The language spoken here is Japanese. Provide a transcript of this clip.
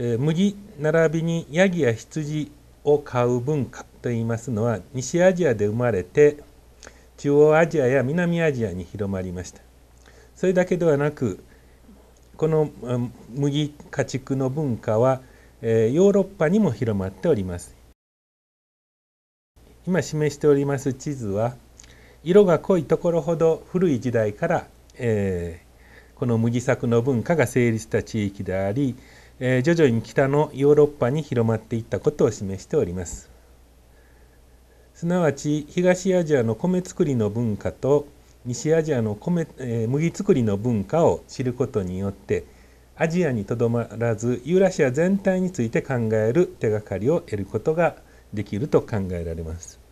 えー、麦並びにヤギや羊を飼う文化といいますのは西アジアで生まれて中央アジアや南アジアに広まりましたそれだけではなくこの麦家畜の文化は、えー、ヨーロッパにも広まっております今示しております地図は色が濃いところほど古い時代から、えー、この麦作の文化が成立した地域でありえー、徐々に北のヨーロッパに広まっていったことを示しております。すなわち東アジアの米作りの文化と西アジアの米、えー、麦作りの文化を知ることによってアジアにとどまらずユーラシア全体について考える手がかりを得ることができると考えられます。